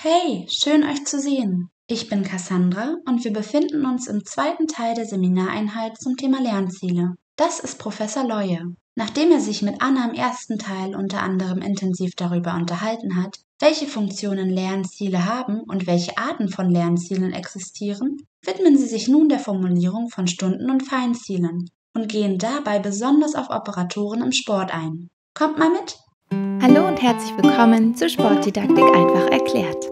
Hey, schön euch zu sehen. Ich bin Cassandra und wir befinden uns im zweiten Teil der Seminareinheit zum Thema Lernziele. Das ist Professor Loye. Nachdem er sich mit Anna im ersten Teil unter anderem intensiv darüber unterhalten hat, welche Funktionen Lernziele haben und welche Arten von Lernzielen existieren, widmen sie sich nun der Formulierung von Stunden- und Feinzielen und gehen dabei besonders auf Operatoren im Sport ein. Kommt mal mit, Hallo und herzlich willkommen zu Sportdidaktik einfach erklärt.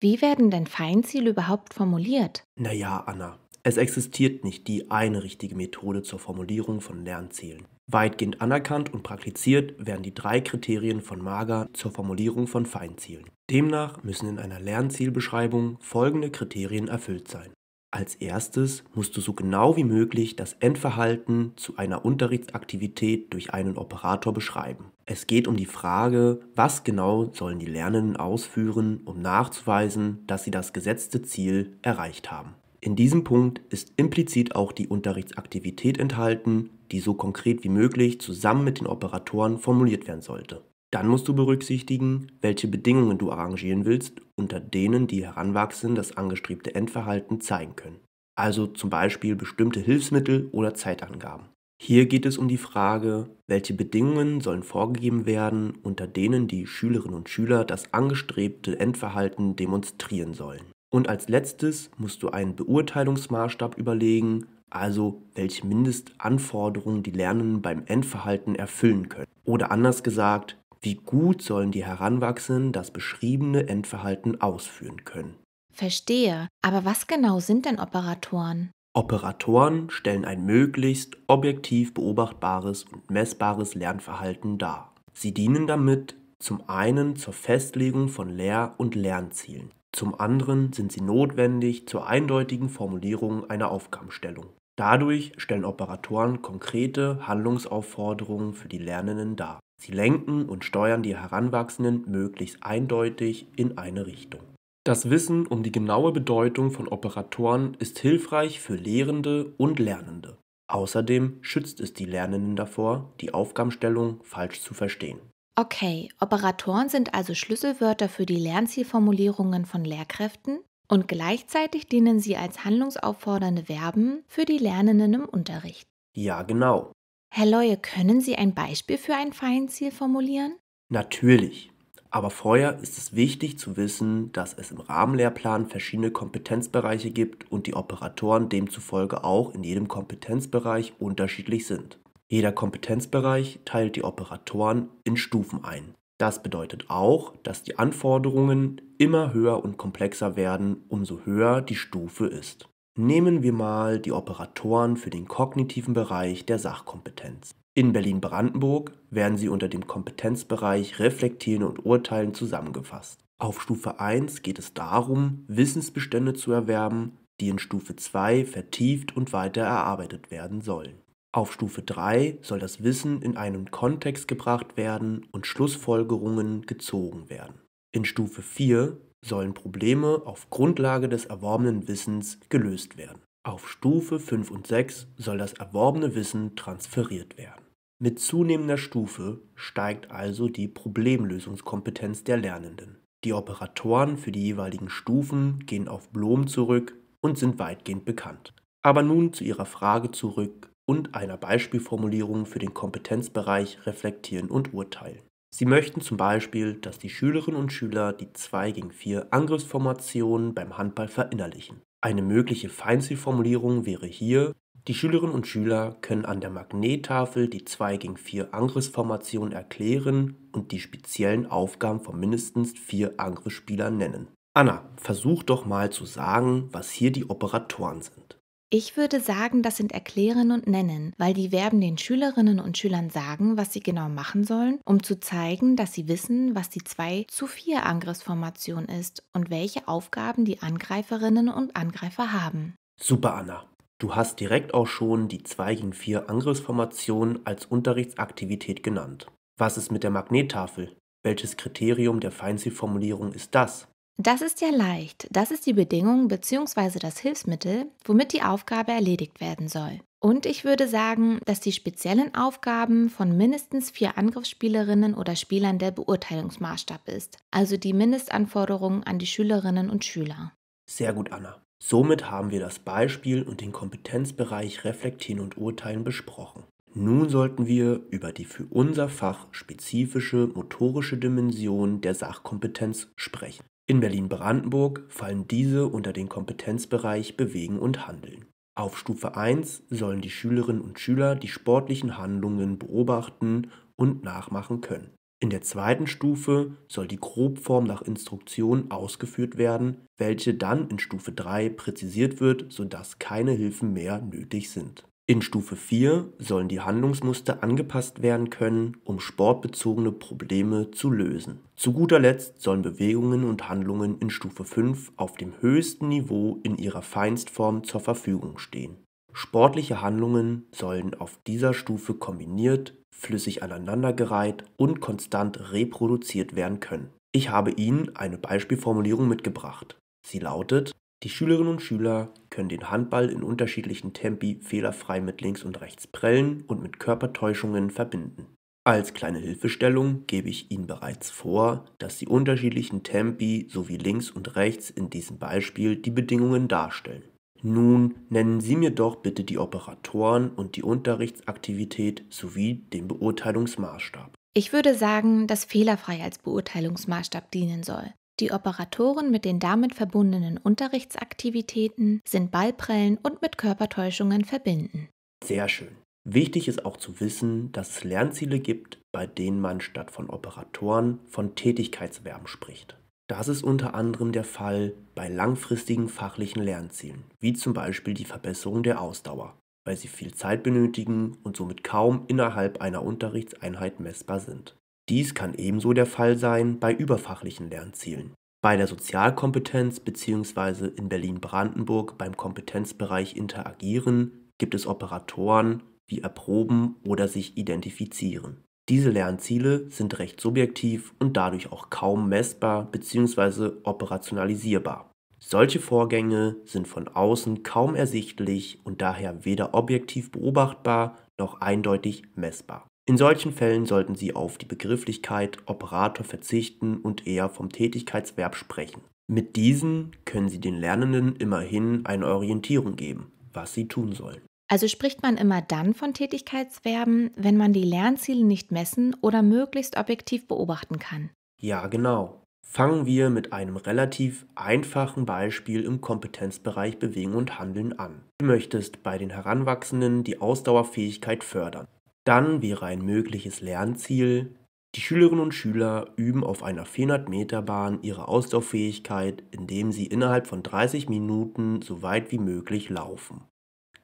Wie werden denn Feinziele überhaupt formuliert? Naja, Anna, es existiert nicht die eine richtige Methode zur Formulierung von Lernzielen. Weitgehend anerkannt und praktiziert werden die drei Kriterien von Mager zur Formulierung von Feinzielen. Demnach müssen in einer Lernzielbeschreibung folgende Kriterien erfüllt sein. Als erstes musst du so genau wie möglich das Endverhalten zu einer Unterrichtsaktivität durch einen Operator beschreiben. Es geht um die Frage, was genau sollen die Lernenden ausführen, um nachzuweisen, dass sie das gesetzte Ziel erreicht haben. In diesem Punkt ist implizit auch die Unterrichtsaktivität enthalten, die so konkret wie möglich zusammen mit den Operatoren formuliert werden sollte. Dann musst du berücksichtigen, welche Bedingungen du arrangieren willst, unter denen die Heranwachsenden das angestrebte Endverhalten zeigen können. Also zum Beispiel bestimmte Hilfsmittel oder Zeitangaben. Hier geht es um die Frage, welche Bedingungen sollen vorgegeben werden, unter denen die Schülerinnen und Schüler das angestrebte Endverhalten demonstrieren sollen. Und als letztes musst du einen Beurteilungsmaßstab überlegen, also welche Mindestanforderungen die Lernenden beim Endverhalten erfüllen können. Oder anders gesagt, wie gut sollen die Heranwachsenden das beschriebene Endverhalten ausführen können? Verstehe, aber was genau sind denn Operatoren? Operatoren stellen ein möglichst objektiv beobachtbares und messbares Lernverhalten dar. Sie dienen damit zum einen zur Festlegung von Lehr- und Lernzielen, zum anderen sind sie notwendig zur eindeutigen Formulierung einer Aufgabenstellung. Dadurch stellen Operatoren konkrete Handlungsaufforderungen für die Lernenden dar. Sie lenken und steuern die Heranwachsenden möglichst eindeutig in eine Richtung. Das Wissen um die genaue Bedeutung von Operatoren ist hilfreich für Lehrende und Lernende. Außerdem schützt es die Lernenden davor, die Aufgabenstellung falsch zu verstehen. Okay, Operatoren sind also Schlüsselwörter für die Lernzielformulierungen von Lehrkräften und gleichzeitig dienen sie als handlungsauffordernde Verben für die Lernenden im Unterricht. Ja, genau. Herr Leue, können Sie ein Beispiel für ein Feinziel formulieren? Natürlich. Aber vorher ist es wichtig zu wissen, dass es im Rahmenlehrplan verschiedene Kompetenzbereiche gibt und die Operatoren demzufolge auch in jedem Kompetenzbereich unterschiedlich sind. Jeder Kompetenzbereich teilt die Operatoren in Stufen ein. Das bedeutet auch, dass die Anforderungen immer höher und komplexer werden, umso höher die Stufe ist. Nehmen wir mal die Operatoren für den kognitiven Bereich der Sachkompetenz. In Berlin-Brandenburg werden sie unter dem Kompetenzbereich Reflektieren und Urteilen zusammengefasst. Auf Stufe 1 geht es darum, Wissensbestände zu erwerben, die in Stufe 2 vertieft und weiter erarbeitet werden sollen. Auf Stufe 3 soll das Wissen in einen Kontext gebracht werden und Schlussfolgerungen gezogen werden. In Stufe 4 sollen Probleme auf Grundlage des erworbenen Wissens gelöst werden. Auf Stufe 5 und 6 soll das erworbene Wissen transferiert werden. Mit zunehmender Stufe steigt also die Problemlösungskompetenz der Lernenden. Die Operatoren für die jeweiligen Stufen gehen auf Blom zurück und sind weitgehend bekannt. Aber nun zu Ihrer Frage zurück und einer Beispielformulierung für den Kompetenzbereich reflektieren und urteilen. Sie möchten zum Beispiel, dass die Schülerinnen und Schüler die 2 gegen 4 Angriffsformationen beim Handball verinnerlichen. Eine mögliche Feinzielformulierung wäre hier, die Schülerinnen und Schüler können an der Magnettafel die 2 gegen 4 Angriffsformation erklären und die speziellen Aufgaben von mindestens 4 Angriffsspielern nennen. Anna, versuch doch mal zu sagen, was hier die Operatoren sind. Ich würde sagen, das sind Erklären und Nennen, weil die Verben den Schülerinnen und Schülern sagen, was sie genau machen sollen, um zu zeigen, dass sie wissen, was die 2 zu 4 Angriffsformation ist und welche Aufgaben die Angreiferinnen und Angreifer haben. Super, Anna. Du hast direkt auch schon die 2 gegen 4 Angriffsformation als Unterrichtsaktivität genannt. Was ist mit der Magnettafel? Welches Kriterium der Feinzielformulierung ist das? Das ist ja leicht. Das ist die Bedingung bzw. das Hilfsmittel, womit die Aufgabe erledigt werden soll. Und ich würde sagen, dass die speziellen Aufgaben von mindestens vier Angriffsspielerinnen oder Spielern der Beurteilungsmaßstab ist, also die Mindestanforderungen an die Schülerinnen und Schüler. Sehr gut, Anna. Somit haben wir das Beispiel und den Kompetenzbereich Reflektieren und Urteilen besprochen. Nun sollten wir über die für unser Fach spezifische motorische Dimension der Sachkompetenz sprechen. In Berlin-Brandenburg fallen diese unter den Kompetenzbereich Bewegen und Handeln. Auf Stufe 1 sollen die Schülerinnen und Schüler die sportlichen Handlungen beobachten und nachmachen können. In der zweiten Stufe soll die Grobform nach Instruktion ausgeführt werden, welche dann in Stufe 3 präzisiert wird, sodass keine Hilfen mehr nötig sind in Stufe 4 sollen die Handlungsmuster angepasst werden können, um sportbezogene Probleme zu lösen. Zu guter Letzt sollen Bewegungen und Handlungen in Stufe 5 auf dem höchsten Niveau in ihrer Feinstform zur Verfügung stehen. Sportliche Handlungen sollen auf dieser Stufe kombiniert, flüssig aneinandergereiht und konstant reproduziert werden können. Ich habe Ihnen eine Beispielformulierung mitgebracht. Sie lautet die Schülerinnen und Schüler können den Handball in unterschiedlichen Tempi fehlerfrei mit links und rechts prellen und mit Körpertäuschungen verbinden. Als kleine Hilfestellung gebe ich Ihnen bereits vor, dass die unterschiedlichen Tempi sowie links und rechts in diesem Beispiel die Bedingungen darstellen. Nun nennen Sie mir doch bitte die Operatoren und die Unterrichtsaktivität sowie den Beurteilungsmaßstab. Ich würde sagen, dass fehlerfrei als Beurteilungsmaßstab dienen soll. Die Operatoren mit den damit verbundenen Unterrichtsaktivitäten sind Ballprellen und mit Körpertäuschungen verbinden. Sehr schön. Wichtig ist auch zu wissen, dass es Lernziele gibt, bei denen man statt von Operatoren von Tätigkeitsverben spricht. Das ist unter anderem der Fall bei langfristigen fachlichen Lernzielen, wie zum Beispiel die Verbesserung der Ausdauer, weil sie viel Zeit benötigen und somit kaum innerhalb einer Unterrichtseinheit messbar sind. Dies kann ebenso der Fall sein bei überfachlichen Lernzielen. Bei der Sozialkompetenz bzw. in Berlin-Brandenburg beim Kompetenzbereich Interagieren gibt es Operatoren wie Erproben oder sich identifizieren. Diese Lernziele sind recht subjektiv und dadurch auch kaum messbar bzw. operationalisierbar. Solche Vorgänge sind von außen kaum ersichtlich und daher weder objektiv beobachtbar noch eindeutig messbar. In solchen Fällen sollten Sie auf die Begrifflichkeit Operator verzichten und eher vom Tätigkeitsverb sprechen. Mit diesen können Sie den Lernenden immerhin eine Orientierung geben, was sie tun sollen. Also spricht man immer dann von Tätigkeitsverben, wenn man die Lernziele nicht messen oder möglichst objektiv beobachten kann. Ja, genau. Fangen wir mit einem relativ einfachen Beispiel im Kompetenzbereich Bewegen und Handeln an. Du möchtest bei den Heranwachsenden die Ausdauerfähigkeit fördern. Dann wäre ein mögliches Lernziel, die Schülerinnen und Schüler üben auf einer 400-Meter-Bahn ihre Ausdauerfähigkeit, indem sie innerhalb von 30 Minuten so weit wie möglich laufen.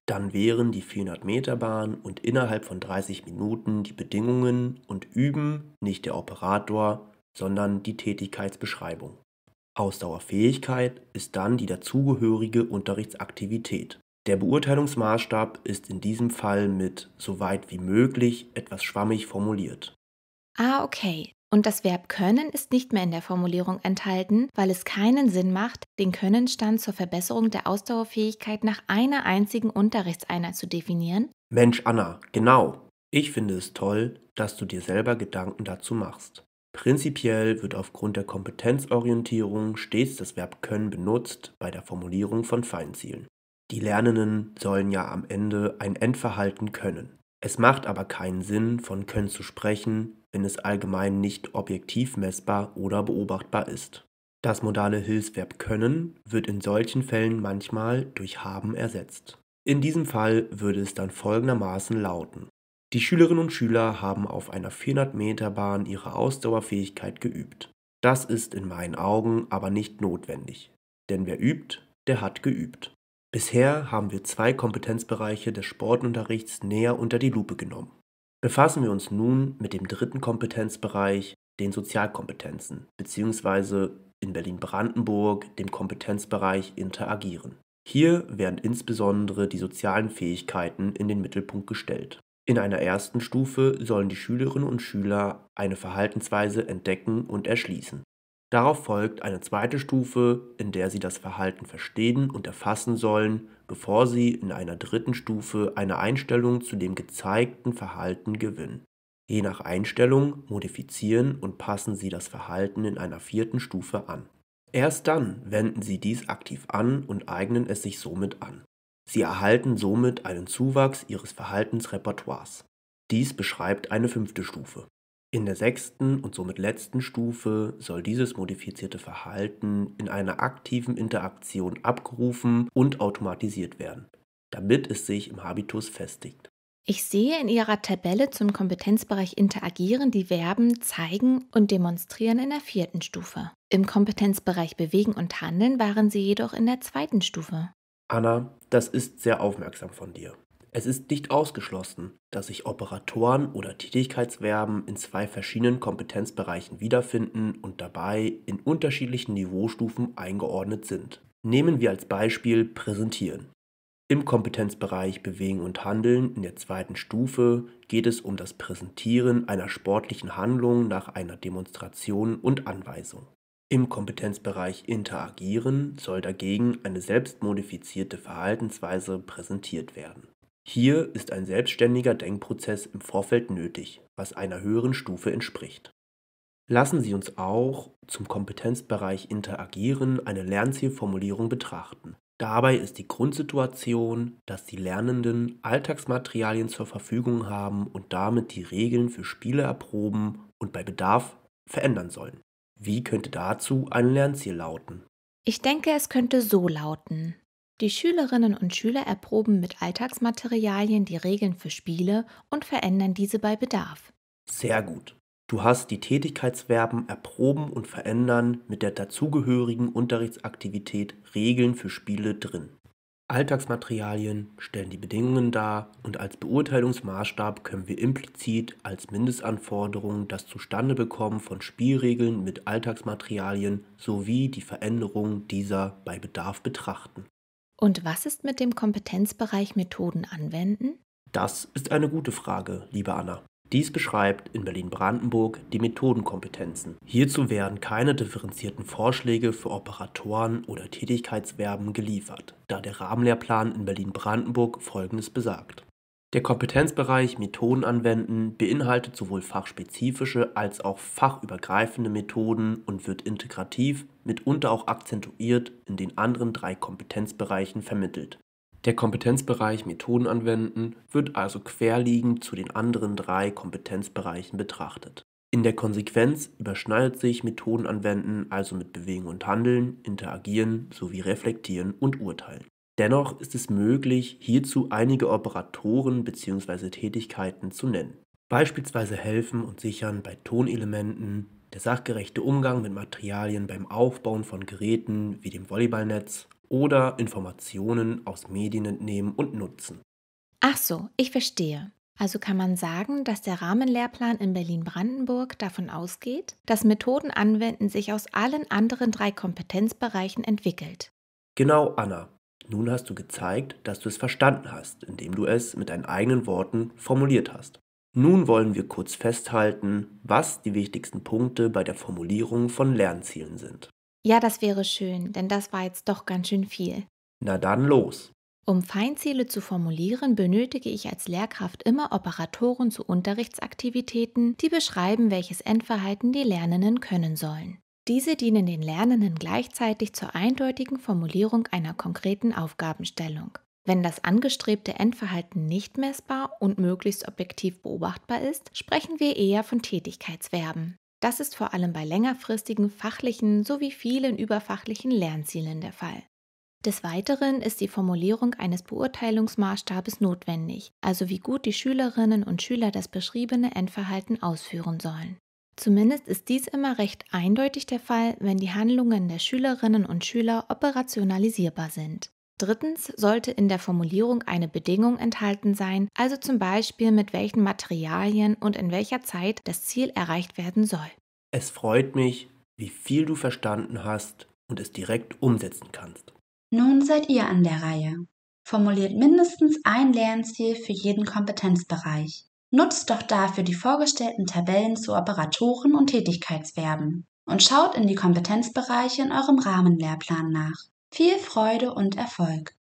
Dann wären die 400-Meter-Bahn und innerhalb von 30 Minuten die Bedingungen und üben nicht der Operator, sondern die Tätigkeitsbeschreibung. Ausdauerfähigkeit ist dann die dazugehörige Unterrichtsaktivität. Der Beurteilungsmaßstab ist in diesem Fall mit so weit wie möglich etwas schwammig formuliert. Ah, okay. Und das Verb können ist nicht mehr in der Formulierung enthalten, weil es keinen Sinn macht, den Könnenstand zur Verbesserung der Ausdauerfähigkeit nach einer einzigen Unterrichtseinheit zu definieren. Mensch, Anna, genau. Ich finde es toll, dass du dir selber Gedanken dazu machst. Prinzipiell wird aufgrund der Kompetenzorientierung stets das Verb können benutzt bei der Formulierung von Feinzielen. Die Lernenden sollen ja am Ende ein Endverhalten können. Es macht aber keinen Sinn, von Können zu sprechen, wenn es allgemein nicht objektiv messbar oder beobachtbar ist. Das modale Hilfsverb können wird in solchen Fällen manchmal durch haben ersetzt. In diesem Fall würde es dann folgendermaßen lauten. Die Schülerinnen und Schüler haben auf einer 400 Meter Bahn ihre Ausdauerfähigkeit geübt. Das ist in meinen Augen aber nicht notwendig. Denn wer übt, der hat geübt. Bisher haben wir zwei Kompetenzbereiche des Sportunterrichts näher unter die Lupe genommen. Befassen wir uns nun mit dem dritten Kompetenzbereich, den Sozialkompetenzen, bzw. in Berlin-Brandenburg dem Kompetenzbereich Interagieren. Hier werden insbesondere die sozialen Fähigkeiten in den Mittelpunkt gestellt. In einer ersten Stufe sollen die Schülerinnen und Schüler eine Verhaltensweise entdecken und erschließen. Darauf folgt eine zweite Stufe, in der sie das Verhalten verstehen und erfassen sollen, bevor sie in einer dritten Stufe eine Einstellung zu dem gezeigten Verhalten gewinnen. Je nach Einstellung modifizieren und passen sie das Verhalten in einer vierten Stufe an. Erst dann wenden sie dies aktiv an und eignen es sich somit an. Sie erhalten somit einen Zuwachs ihres Verhaltensrepertoires. Dies beschreibt eine fünfte Stufe. In der sechsten und somit letzten Stufe soll dieses modifizierte Verhalten in einer aktiven Interaktion abgerufen und automatisiert werden, damit es sich im Habitus festigt. Ich sehe in Ihrer Tabelle zum Kompetenzbereich Interagieren die Verben zeigen und demonstrieren in der vierten Stufe. Im Kompetenzbereich Bewegen und Handeln waren Sie jedoch in der zweiten Stufe. Anna, das ist sehr aufmerksam von dir. Es ist nicht ausgeschlossen, dass sich Operatoren oder Tätigkeitsverben in zwei verschiedenen Kompetenzbereichen wiederfinden und dabei in unterschiedlichen Niveaustufen eingeordnet sind. Nehmen wir als Beispiel präsentieren. Im Kompetenzbereich Bewegen und Handeln in der zweiten Stufe geht es um das Präsentieren einer sportlichen Handlung nach einer Demonstration und Anweisung. Im Kompetenzbereich Interagieren soll dagegen eine selbstmodifizierte Verhaltensweise präsentiert werden. Hier ist ein selbstständiger Denkprozess im Vorfeld nötig, was einer höheren Stufe entspricht. Lassen Sie uns auch zum Kompetenzbereich Interagieren eine Lernzielformulierung betrachten. Dabei ist die Grundsituation, dass die Lernenden Alltagsmaterialien zur Verfügung haben und damit die Regeln für Spiele erproben und bei Bedarf verändern sollen. Wie könnte dazu ein Lernziel lauten? Ich denke, es könnte so lauten. Die Schülerinnen und Schüler erproben mit Alltagsmaterialien die Regeln für Spiele und verändern diese bei Bedarf. Sehr gut. Du hast die Tätigkeitsverben erproben und verändern mit der dazugehörigen Unterrichtsaktivität Regeln für Spiele drin. Alltagsmaterialien stellen die Bedingungen dar und als Beurteilungsmaßstab können wir implizit als Mindestanforderung das Zustandebekommen von Spielregeln mit Alltagsmaterialien sowie die Veränderung dieser bei Bedarf betrachten. Und was ist mit dem Kompetenzbereich Methoden anwenden? Das ist eine gute Frage, liebe Anna. Dies beschreibt in Berlin-Brandenburg die Methodenkompetenzen. Hierzu werden keine differenzierten Vorschläge für Operatoren oder Tätigkeitsverben geliefert, da der Rahmenlehrplan in Berlin-Brandenburg Folgendes besagt. Der Kompetenzbereich Methoden anwenden beinhaltet sowohl fachspezifische als auch fachübergreifende Methoden und wird integrativ, mitunter auch akzentuiert, in den anderen drei Kompetenzbereichen vermittelt. Der Kompetenzbereich Methoden anwenden wird also querliegend zu den anderen drei Kompetenzbereichen betrachtet. In der Konsequenz überschneidet sich Methoden anwenden also mit Bewegen und Handeln, Interagieren sowie Reflektieren und Urteilen. Dennoch ist es möglich, hierzu einige Operatoren bzw. Tätigkeiten zu nennen. Beispielsweise helfen und sichern bei Tonelementen, der sachgerechte Umgang mit Materialien beim Aufbauen von Geräten wie dem Volleyballnetz oder Informationen aus Medien entnehmen und nutzen. Ach so, ich verstehe. Also kann man sagen, dass der Rahmenlehrplan in Berlin-Brandenburg davon ausgeht, dass Methodenanwenden sich aus allen anderen drei Kompetenzbereichen entwickelt. Genau, Anna. Nun hast du gezeigt, dass du es verstanden hast, indem du es mit deinen eigenen Worten formuliert hast. Nun wollen wir kurz festhalten, was die wichtigsten Punkte bei der Formulierung von Lernzielen sind. Ja, das wäre schön, denn das war jetzt doch ganz schön viel. Na dann los. Um Feinziele zu formulieren, benötige ich als Lehrkraft immer Operatoren zu Unterrichtsaktivitäten, die beschreiben, welches Endverhalten die Lernenden können sollen. Diese dienen den Lernenden gleichzeitig zur eindeutigen Formulierung einer konkreten Aufgabenstellung. Wenn das angestrebte Endverhalten nicht messbar und möglichst objektiv beobachtbar ist, sprechen wir eher von Tätigkeitsverben. Das ist vor allem bei längerfristigen fachlichen sowie vielen überfachlichen Lernzielen der Fall. Des Weiteren ist die Formulierung eines Beurteilungsmaßstabes notwendig, also wie gut die Schülerinnen und Schüler das beschriebene Endverhalten ausführen sollen. Zumindest ist dies immer recht eindeutig der Fall, wenn die Handlungen der Schülerinnen und Schüler operationalisierbar sind. Drittens sollte in der Formulierung eine Bedingung enthalten sein, also zum Beispiel mit welchen Materialien und in welcher Zeit das Ziel erreicht werden soll. Es freut mich, wie viel du verstanden hast und es direkt umsetzen kannst. Nun seid ihr an der Reihe. Formuliert mindestens ein Lernziel für jeden Kompetenzbereich. Nutzt doch dafür die vorgestellten Tabellen zu Operatoren und Tätigkeitsverben und schaut in die Kompetenzbereiche in eurem Rahmenlehrplan nach. Viel Freude und Erfolg!